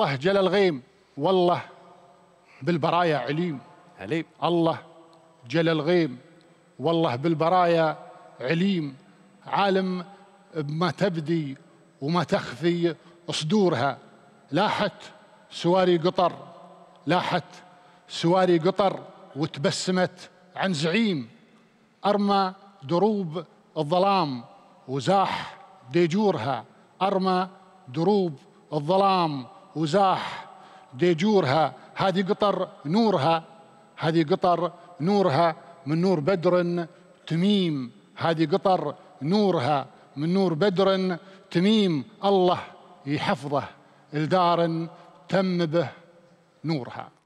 الله جل الغيم والله بالبرايا عليم عليم الله جل الغيم والله بالبرايا عليم عالم بما تبدي وما تخفي صدورها لاحت سواري قطر لاحت سواري قطر وتبسمت عن زعيم أرمى دروب الظلام وزاح ديجورها أرمى دروب الظلام وزاح ديجورها هذه قطر نورها هذه قطر نورها من نور بدر تميم هذه قطر نورها من نور بدر تميم الله يحفظه الدار تم به نورها